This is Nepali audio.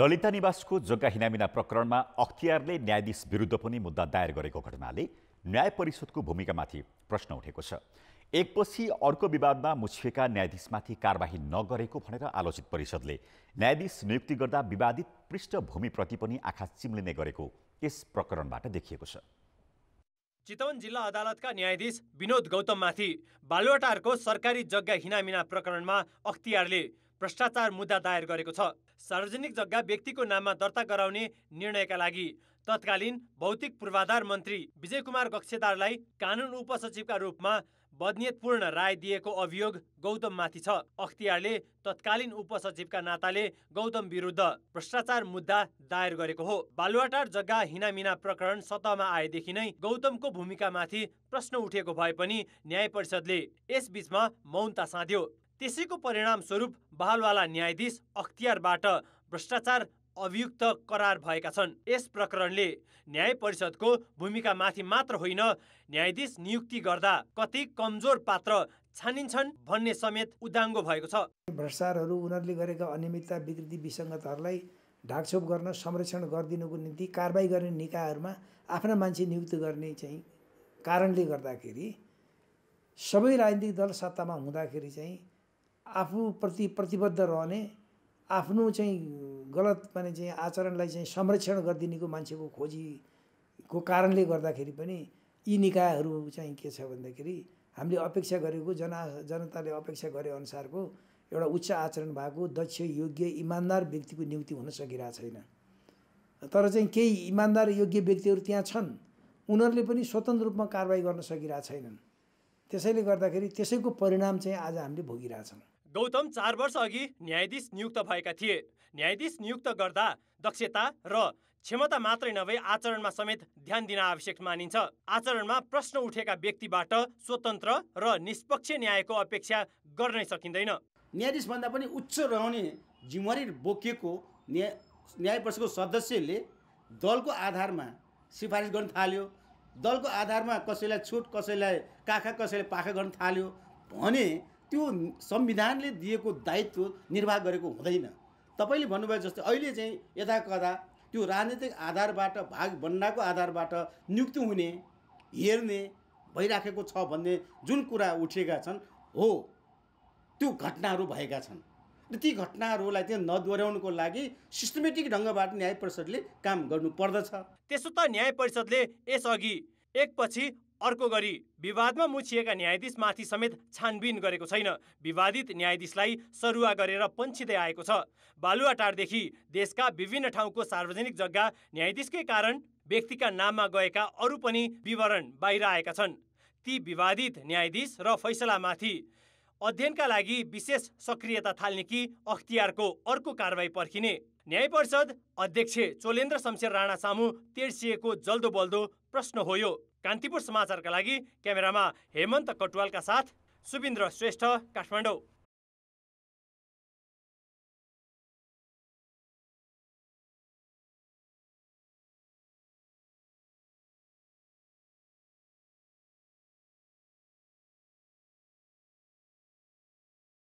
ललिता निवासको जग्गा हिनामिना प्रकरणमा अख्तियारले न्यायाधीश विरुद्ध पनि मुद्दा दायर गरेको घटनाले न्याय परिषदको भूमिकामाथि प्रश्न उठेको छ एकपछि अर्को विवादमा मुछिएका न्यायाधीशमाथि कारवाही नगरेको भनेर आलोचित परिषदले न्यायाधीश नियुक्ति गर्दा विवादित पृष्ठभूमिप्रति पनि आँखा चिम्लिने गरेको यस प्रकरणबाट देखिएको छ चितवन जिल्ला अदालतका न्यायाधीश विनोद गौतममाथि बालुवाटारको सरकारी जग्गा हिनामिना प्रकरणमा अख्तियारले भ्रष्टाचार मुद्दा दायर गरेको छ सार्वजनिक जग्गा व्यक्तिको नाममा दर्ता गराउने निर्णयका लागि तत्कालीन भौतिक पूर्वाधार मन्त्री विजय कुमार कक्षेदारलाई कानुन उपसचिवका रूपमा बदनियतपूर्ण राय दिएको अभियोग गौतममाथि छ अख्तियारले तत्कालीन उपसचिवका नाताले गौतम विरुद्ध भ्रष्टाचार मुद्दा दायर गरेको हो बालुवाटार जग्गा हिनामिना प्रकरण सतहमा आएदेखि नै गौतमको भूमिकामाथि प्रश्न उठेको भए पनि न्याय परिषदले यसबीचमा मौनता साध्यो त्यसैको परिणामस्वरूप बहालवाला न्यायाधीश अख्तियारबाट भ्रष्टाचार अभियुक्त करार भएका छन् यस प्रकरणले न्याय परिषदको भूमिकामाथि मात्र होइन न्यायाधीश नियुक्ति गर्दा कति कमजोर पात्र छानिन्छन् भन्ने समेत उदाङ्गो भएको छ भ्रष्टाचारहरू उनीहरूले गरेका अनियमितता विकृति विसङ्गतहरूलाई ढाकछोप गर्न संरक्षण गरिदिनुको निम्ति कारवाही गर्ने निकायहरूमा आफ्ना मान्छे नियुक्त गर्ने चाहिँ कारणले गर्दाखेरि सबै राजनीतिक दल सत्तामा हुँदाखेरि चाहिँ आफूप्रति प्रतिबद्ध रहने आफ्नो चाहिँ गलत माने चाहिँ आचरणलाई चाहिँ संरक्षण गरिदिनेको मान्छेको खोजीको कारणले गर्दाखेरि पनि यी निकायहरू चाहिँ के छ भन्दाखेरि हामीले अपेक्षा गरेको जना जनताले अपेक्षा गरे अनुसारको एउटा उच्च आचरण भएको दक्ष योग्य इमान्दार व्यक्तिको नियुक्ति हुन सकिरहेको छैन तर चाहिँ केही इमान्दार योग्य व्यक्तिहरू त्यहाँ छन् उनीहरूले पनि स्वतन्त्र रूपमा कारवाही गर्न सकिरहेको छैनन् त्यसैले गर्दाखेरि त्यसैको परिणाम चाहिँ आज हामीले भोगिरहेछौँ गौतम चार वर्ष अघि न्यायाधीश नियुक्त भएका थिए न्यायाधीश नियुक्त गर्दा दक्षता र क्षमता मात्रै नभई आचरणमा समेत ध्यान दिन आवश्यक मानिन्छ आचरणमा प्रश्न उठेका व्यक्तिबाट स्वतन्त्र र निष्पक्ष न्यायको अपेक्षा गर्नै सकिँदैन न्यायाधीशभन्दा पनि उच्च रहने जिम्मेवारी बोकेको न्याय न्याय परिषदको सदस्यले दलको आधारमा सिफारिस गर्न थाल्यो दलको आधारमा कसैलाई छुट कसैलाई काखा कसैलाई पाखा गर्न थाल्यो भने त्यो संविधानले दिएको दायित्व निर्वाह गरेको हुँदैन तपाईँले भन्नुभयो जस्तै अहिले चाहिँ यता कदा त्यो राजनीतिक आधारबाट भाग आधारबाट नियुक्ति हुने हेर्ने भइराखेको छ भन्ने जुन कुरा उठेका छन् हो त्यो घटनाहरू भएका छन् र ती घटनाहरूलाई चाहिँ नदोहोऱ्याउनुको लागि सिस्टमेटिक ढङ्गबाट न्याय परिषदले काम गर्नुपर्दछ त्यसो त न्याय परिषदले यसअघि एकपछि अर्को गरी विवादमा मुछिएका न्यायाधीशमाथि समेत छानबिन गरेको छैन विवादित न्यायाधीशलाई सरुवा गरेर पन्छिँदै आएको छ बालुवाटारदेखि देशका विभिन्न ठाउँको सार्वजनिक जग्गा न्यायाधीशकै कारण व्यक्तिका नाममा गएका अरू पनि विवरण बाहिर आएका छन् ती विवादित न्यायाधीश र फैसलामाथि अध्ययनका लागि विशेष सक्रियता थाल्ने कि अख्तियारको अर्को कारवाही पर्खिने न्याय परिषद अध्यक्ष चोलेन्द्र शमशेर राणा सामु तेर्सिएको जल्दो बल्दो प्रश्न हो कान्तिपुर समाचारका लागि क्यामेरामा हेमन्त कटुवालका साथ सुविन्द्र श्रेष्ठ काठमाडौँ